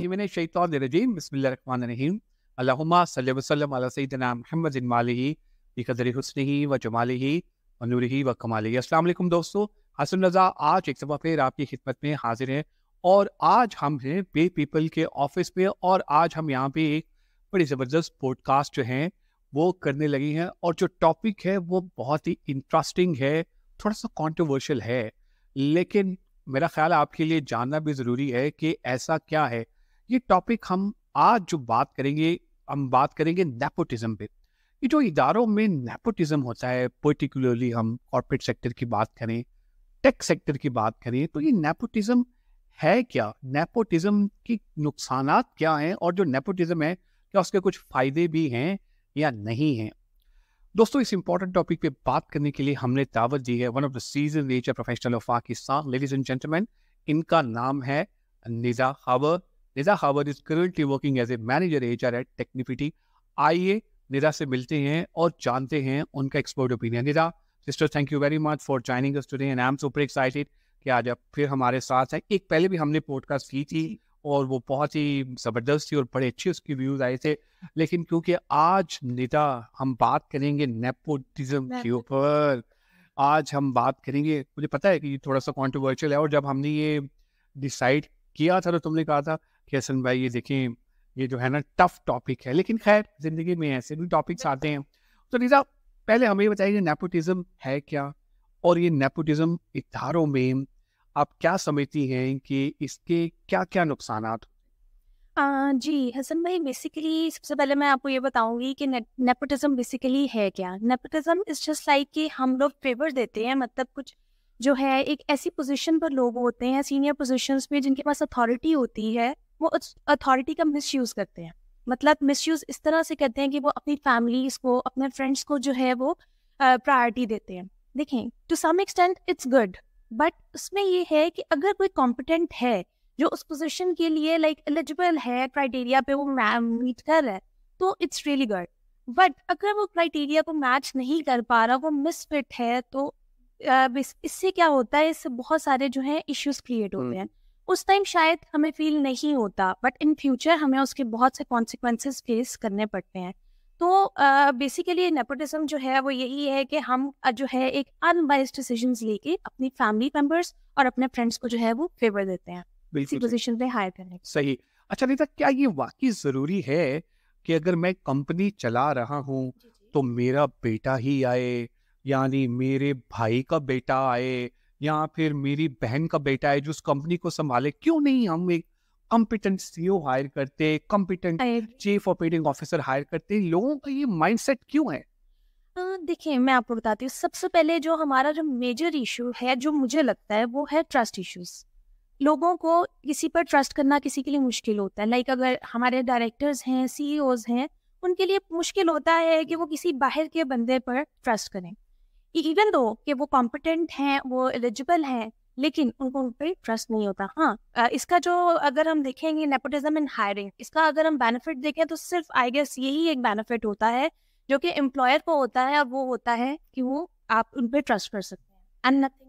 व जमाली व व दोस्तों हसन रज़ा आज एक फिर आपकी खिदमत में हाजिर है और आज हम हैं पे पीपल के ऑफिस में और आज हम यहाँ पे एक बड़ी ज़बरदस्त पॉडकास्ट जो हैं वो करने लगी हैं और जो टॉपिक है वो बहुत ही इंटरेस्टिंग है थोड़ा सा कॉन्ट्रोवर्शियल है लेकिन मेरा ख्याल आपके लिए जानना भी ज़रूरी है कि ऐसा क्या है ये टॉपिक हम आज जो बात करेंगे हम बात करेंगे नेपोटिज्म पे ये जो इदारों में नेपोटिज्म होता है पर्टिकुलरली हम कॉरपोरेट सेक्टर की बात करें टेक सेक्टर की बात करें तो ये नेपोटिज्म है क्या नेपोटिज्म की नुकसान क्या हैं और जो नेपोटिज्म है क्या उसके कुछ फायदे भी हैं या नहीं हैं दोस्तों इस इंपॉर्टेंट टॉपिक पे बात करने के लिए हमने दावत दी है one of the season nature professional of Pakistan ladies and gentleman इनका नाम है Niza Khabar Niza Hawar is currently working as a manager H R at Technifity आइए निजा से मिलते हैं और जानते हैं उनका expert opinion Niza sister thank you very much for joining us today and I am super excited कि आज आप फिर हमारे साथ हैं एक पहले भी हमने पॉडकास्ट की थी और वो बहुत ही ज़बरदस्त थी और बड़े अच्छे उसके व्यूज आए थे लेकिन क्योंकि आज निता हम बात करेंगे नेपोटिज्म के ऊपर आज हम बात करेंगे मुझे पता है कि ये थोड़ा सा कॉन्ट्रोवर्शियल है और जब हमने ये डिसाइड किया था तो तुमने कहा था कि हसन भाई ये देखें ये जो है ना टफ टॉपिक है लेकिन खैर ज़िंदगी में ऐसे भी टॉपिक्स आते हैं तो निज़ा पहले हमें बताइए नेपोटिज्म है क्या और ये नेपोटिज्म इतारों में आप क्या समझती हैं कि इसके क्या क्या नुकसान आ, जी हसन भाई बेसिकली सबसे पहले मैं आपको ये बताऊंगी कि ने, नेपोटिज्म बेसिकली है क्या नेपोटिज्म इज जस्ट लाइक कि हम लोग फेवर देते हैं मतलब कुछ जो है एक ऐसी पोजीशन पर लोग होते हैं सीनियर पोजीशंस में जिनके पास अथॉरिटी होती है वो उस अथॉरिटी का यूज करते हैं मतलब यूज इस तरह से करते हैं कि वो अपनी फैमिलीज को अपने फ्रेंड्स को जो है वो प्रायोरिटी देते हैं देखें to some extent it's good but उसमें ये है कि अगर कोई कॉम्पिटेंट है जो उस पोजिशन के लिए लाइक like, एलिजिबल है क्राइटेरिया पे वो मीट कर रहा है तो इट्स रियली गुड बट अगर वो क्राइटेरिया को मैच नहीं कर पा रहा वो मिसफिट है तो इससे क्या होता है इससे बहुत सारे जो है इश्यूज क्रिएट होते हम्म। हैं उस टाइम शायद हमें फील नहीं होता बट इन फ्यूचर हमें उसके बहुत से कॉन्सिक्वेंसेस फेस करने पड़ते हैं तो बेसिकली uh, नेपोटिज्म जो है वो यही है कि हम जो है एक अनबाइज डिसीजन लेके अपनी फैमिली मेम्बर्स और अपने फ्रेंड्स को जो है वो फेवर देते हैं पोजीशन पे हायर करने सही अच्छा नीता क्या ये वाकई जरूरी है कि अगर मैं कंपनी चला रहा हूँ तो मेरा बेटा ही आए यानी मेरे भाई का बेटा आए या फिर मेरी बहन का बेटा है जो उस कंपनी को संभाले क्यों नहीं हम एक कॉम्पिटेंट सीईओ हायर करते competent chief operating officer hire करते लोगों का ये माइंडसेट क्यों है देखिए मैं आपको बताती हूँ सबसे पहले जो हमारा जो मेजर इशू है जो मुझे लगता है वो है ट्रस्ट इश्यूज लोगों को किसी पर ट्रस्ट करना किसी के लिए मुश्किल होता है लाइक अगर हमारे डायरेक्टर्स हैं सीईओज हैं उनके लिए मुश्किल होता है कि वो किसी बाहर के बंदे पर ट्रस्ट करें इवन दो कि वो कॉम्पिटेंट हैं वो एलिजिबल हैं लेकिन उनको उन पर ट्रस्ट नहीं होता हाँ इसका जो अगर हम देखेंगे नेपोटिज्म इन हायरिंग इसका अगर हम बेनिफिट देखें तो सिर्फ आई गेस यही एक बेनिफिट होता है जो कि एम्प्लॉयर को होता है और वो होता है कि वो आप उन पर ट्रस्ट कर सकते हैं एंड नथिंग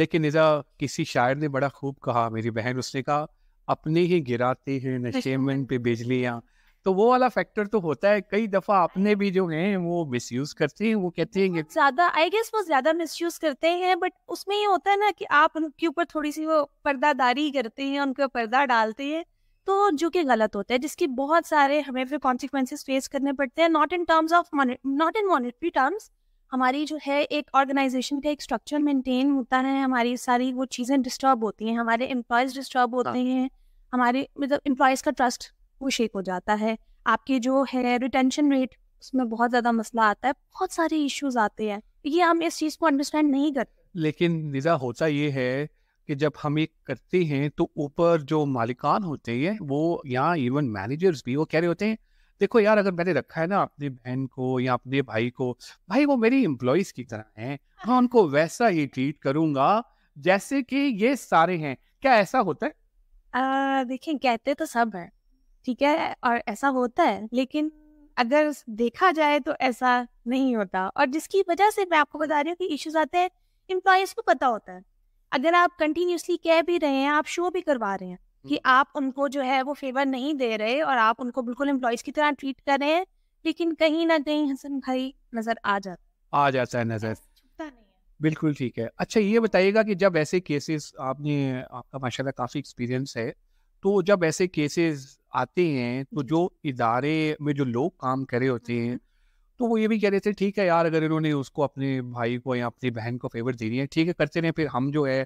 लेकिन निजा किसी शायर ने बड़ा खूब कहा मेरी बहन उसने कहा अपने ही गिराते हैं नशेमेंट पे बिजलियाँ तो वो वाला फैक्टर तो होता है कई दफा आपने भी जो है वो यूज करते हैं वो कहते हैं ज्यादा आई गेस वो ज्यादा यूज करते हैं बट उसमें ये होता है ना कि आप उनके ऊपर थोड़ी सी वो पर्दादारी करते हैं उनके पर्दा डालते हैं तो जो कि गलत होता है जिसकी बहुत सारे हमें फिर कॉन्सिक्वेंसिस फेस करने पड़ते हैं not in terms of not in monetary terms हमारी जो है एक ऑर्गेनाइजेशन का एक स्ट्रक्चर मेंटेन होता है हमारी सारी वो चीज़ें डिस्टर्ब होती हैं हमारे एम्प्लॉयज डिस्टर्ब होते हाँ। हैं हमारे मतलब एम्प्लॉयज का ट्रस्ट वो शेक हो जाता है आपकी जो है रिटेंशन रेट उसमें बहुत ज़्यादा मसला आता है बहुत सारे इश्यूज आते हैं ये हम इस चीज़ को अंडरस्टैंड नहीं करते लेकिन निज़ा होता ये है कि जब हम ये करते हैं तो ऊपर जो मालिकान होते हैं वो या इवन मैनेजर्स भी वो कह रहे होते हैं देखो यार अगर मैंने रखा है ना अपनी बहन को या अपने भाई को भाई वो मेरी एम्प्लॉयज की तरह है मैं हाँ, उनको वैसा ही ट्रीट करूंगा जैसे कि ये सारे हैं क्या ऐसा होता है देखिए कहते तो सब है ठीक है और ऐसा होता है लेकिन अगर देखा जाए तो ऐसा नहीं होता और जिसकी वजह से मैं आपको बता रही हूँ कि इश्यूज आते हैं इम्प्लॉयज को पता होता है अगर आप कंटिन्यूसली कह भी रहे हैं आप शो भी करवा रहे हैं कि आप उनको जो है वो फेवर नहीं दे रहे और आप उनको बिल्कुल एम्प्लॉयज की तरह ट्रीट कर रहे हैं लेकिन कहीं ना कहीं हसन भाई नजर आ जाता आ जाता है नजर नहीं बिल्कुल ठीक है अच्छा ये बताइएगा कि जब ऐसे केसेस आपने आपका माशाल्लाह काफ़ी एक्सपीरियंस है तो जब ऐसे केसेस आते हैं तो जो इदारे में जो लोग काम करे होते हैं तो वो ये भी कह रहे थे ठीक है यार अगर इन्होंने उसको अपने भाई को या अपनी बहन को फेवर दे रही है ठीक है करते रहे फिर हम जो है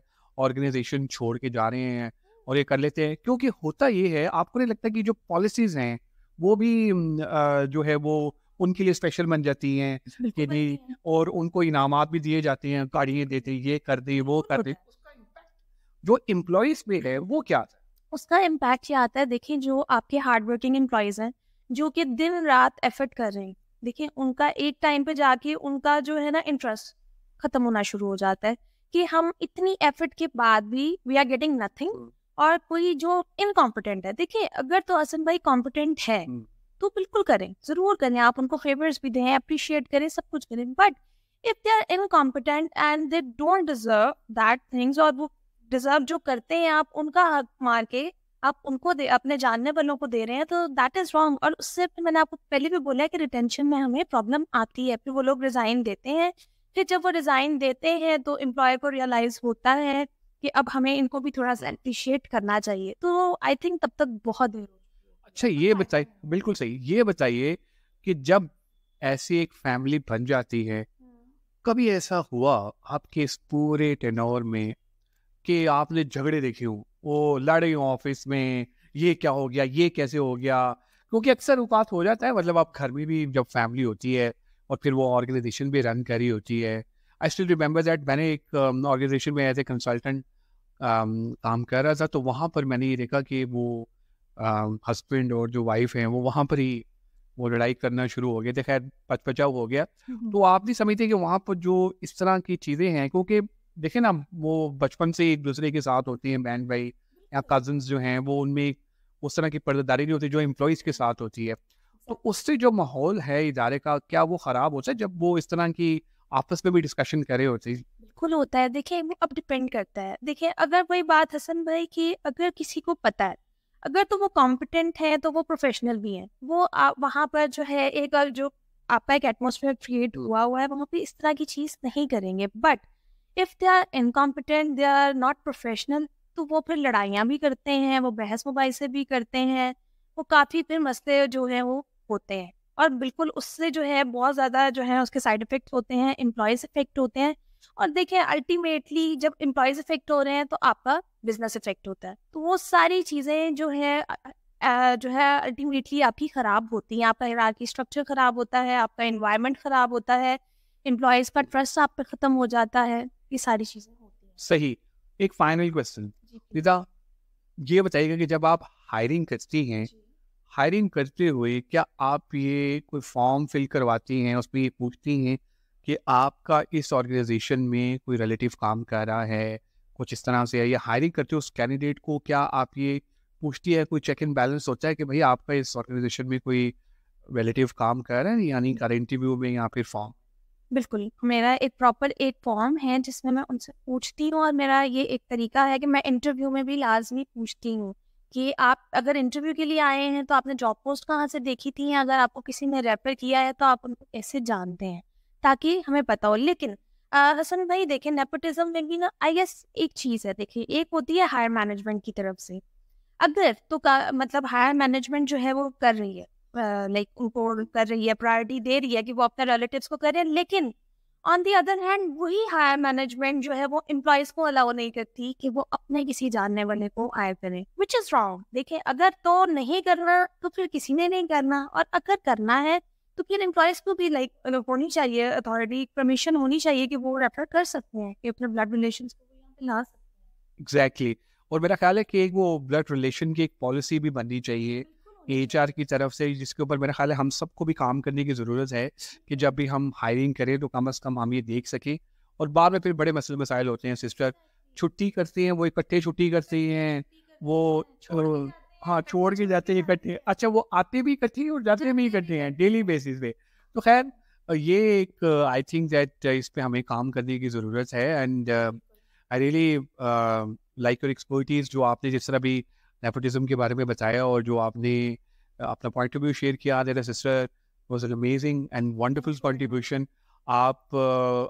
ऑर्गेनाइजेशन छोड़ के जा रहे हैं और ये कर लेते हैं क्योंकि होता ये है आपको नहीं लगता कि जो पॉलिसीज हैं वो भी जो है वो उनके लिए स्पेशल बन जाती हैं कि नहीं और उनको इनाम भी दिए जाते हैं गाड़ियाँ देते ये कर दे वो कर दे जो इम्प्लॉयज पे है वो क्या था उसका इम्पैक्ट ये आता है देखिए जो आपके हार्ड वर्किंग एम्प्लॉयज़ हैं जो कि दिन रात एफर्ट कर रहे हैं देखिए उनका एक टाइम पे जाके उनका जो है ना इंटरेस्ट खत्म होना शुरू हो जाता है कि हम इतनी एफर्ट के बाद भी वी आर गेटिंग नथिंग और कोई जो इनकॉम्पिटेंट है देखिए अगर तो असन भाई कॉम्पिटेंट है हम्म। तो बिल्कुल करें जरूर करें आप उनको फेवर्स भी दें अप्रिशिएट करें सब कुछ करें but if they are incompetent and they don't deserve that things और वो डिजर्व जो करते हैं आप उनका हक मार के आप उनको दे अपने जानने वालों को दे रहे हैं तो दैट इज रॉन्ग और उससे मैंने आपको पहले भी बोला है कि रिटेंशन में हमें प्रॉब्लम आती है फिर वो लोग रिजाइन देते हैं फिर जब वो रिजाइन देते हैं तो एम्प्लॉय को रियलाइज होता है कि अब हमें इनको भी थोड़ा सा अप्रिशिएट करना चाहिए तो आई थिंक तब तक बहुत देर अच्छा ये बताइए बिल्कुल सही ये बताइए कि जब ऐसी एक फैमिली बन जाती है हम्म। कभी ऐसा हुआ आपके इस पूरे टेनोर में कि आपने झगड़े देखे हो वो लड़े हो ऑफिस में ये क्या हो गया ये कैसे हो गया क्योंकि अक्सर उपात हो जाता है मतलब आप घर में भी जब फैमिली होती है और फिर वो ऑर्गेनाइजेशन भी रन करी होती है आई स्टिल रिमेंबर दैट मैंने एक um, ऑर्गेनाइजेशन में एज ए कंसल्टेंट काम कर रहा था तो वहाँ पर मैंने ये देखा कि वो हस्बैंड um, और जो वाइफ हैं वो वहाँ पर ही वो लड़ाई करना शुरू हो गए थे खैर पचपचाव हो गया तो आप भी समझते कि वहाँ पर जो इस तरह की चीज़ें हैं क्योंकि देखे ना वो बचपन से एक दूसरे के साथ होती है बहन भाई या कजन जो हैं वो उनमें उस तरह की पर्दादारी नहीं होती जो एम्प्लॉयज़ के साथ होती है तो उससे जो माहौल है इदारे का क्या वो ख़राब होता है जब वो इस तरह की आपस में भी डिस्कशन करे होती है बिल्कुल होता है देखिए वो अब डिपेंड करता है देखिए अगर वही बात हसन भाई की अगर किसी को पता है अगर तो वो कॉम्पिटेंट है तो वो प्रोफेशनल भी है वो आप वहाँ पर जो है एक जो आपका एक एटमोसफेयर क्रिएट हुआ हुआ है वहाँ पे इस तरह की चीज़ नहीं करेंगे but if they are incompetent they are not professional तो वो फिर लड़ाइयाँ भी करते हैं वो बहस मुबाइसे भी करते हैं वो काफ़ी फिर मसले जो है वो होते हैं और बिल्कुल उससे जो है बहुत ज़्यादा जो है उसके साइड इफ़ेक्ट होते हैं एम्प्लॉयज़ इफ़ेक्ट होते हैं और देखें अल्टीमेटली जब एम्प्लॉयज़ इफ़ेक्ट हो रहे हैं तो आपका बिजनेस इफ़ेक्ट होता है तो वो सारी चीज़ें जो है जो है अल्टीमेटली आपकी ख़राब होती हैं आपका इराकी स्ट्रक्चर ख़राब होता है आपका इन्वायरमेंट ख़राब होता है एम्प्लॉयज़ का ट्रस्ट आप पर ख़त्म हो जाता है ये सारी चीजें सही एक फाइनल क्वेश्चन रिदा ये बताइएगा कि जब आप हायरिंग करती हैं हायरिंग करते हुए क्या आप ये कोई फॉर्म फिल करवाती हैं उसमें ये पूछती हैं कि आपका इस ऑर्गेनाइजेशन में कोई रिलेटिव काम कर रहा है कुछ इस तरह से है या हायरिंग करते हो उस कैंडिडेट को क्या आप ये पूछती है कोई चेक एंड बैलेंस होता है कि भाई आपका इस ऑर्गेनाइजेशन में कोई रिलेटिव काम कर रहा है यानी कर इंटरव्यू में या फिर फॉर्म बिल्कुल मेरा एक प्रॉपर एक फॉर्म है जिसमें मैं उनसे पूछती हूँ और मेरा ये एक तरीका है कि मैं इंटरव्यू में भी लाजमी पूछती हूँ कि आप अगर इंटरव्यू के लिए आए हैं तो आपने जॉब पोस्ट कहाँ से देखी थी अगर आपको किसी ने रेफर किया है तो आप उनको कैसे जानते हैं ताकि हमें पता हो लेकिन हसन भाई देखें नेपोटिज्म में भी ना आई गेस एक चीज़ है देखिए एक होती है हायर मैनेजमेंट की तरफ से अगर तो का, मतलब हायर मैनेजमेंट जो है वो कर रही है लाइक उनको कर रही है प्रायोरिटी दे रही है कि वो अपने रिलेटिव को करें लेकिन ऑन दी अदर हैंड वही हायर मैनेजमेंट जो है वो एम्प्लॉयज को अलाउ नहीं करती कि वो अपने किसी जानने वाले को हायर करें विच इज रॉन्ग देखे अगर तो नहीं करना तो फिर किसी ने नहीं करना और अगर करना है तो फिर एम्प्लॉयज को भी लाइक like, होनी चाहिए अथॉरिटी परमिशन होनी चाहिए कि वो रेफर कर सकते हैं कि अपने ब्लड रिलेशन को ला सकते हैं एग्जैक्टली और मेरा ख्याल है कि एक वो ब्लड रिलेशन की एक पॉलिसी भी बननी चाहिए एच आर की तरफ से जिसके ऊपर मेरा ख्याल है हम सबको भी काम करने की ज़रूरत है कि जब भी हम हायरिंग करें तो कम अज़ कम हम ये देख सकें और बाद में फिर बड़े मसल मसाइल होते हैं सिस्टर छुट्टी करते हैं वो इकट्ठे छुट्टी करते हैं वो हाँ छोड़ के जाते हैं इकट्ठे अच्छा वो आते भी इकट्ठे हैं और जाते भी इकट्ठे हैं डेली बेसिस पे तो खैर ये एक आई थिंक दैट इस पर हमें काम करने की ज़रूरत है and I really like your expertise जो आपने जिस तरह भी नेपोटिज्म के बारे में बताया और जो आपने अपना पॉइंट ऑफ व्यू शेयर किया there sister was an amazing and wonderful contribution आप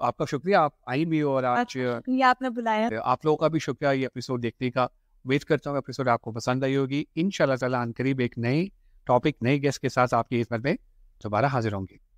आपका शुक्रिया आप आई भी और आज ये आपने बुलाया आप लोगों का भी शुक्रिया ये एपिसोड देखने का वेट करता हूँ एपिसोड आपको पसंद आई होगी इन शाला करीब एक नए टॉपिक नए गेस्ट के साथ आपकी खिदमत में दोबारा हाजिर होंगी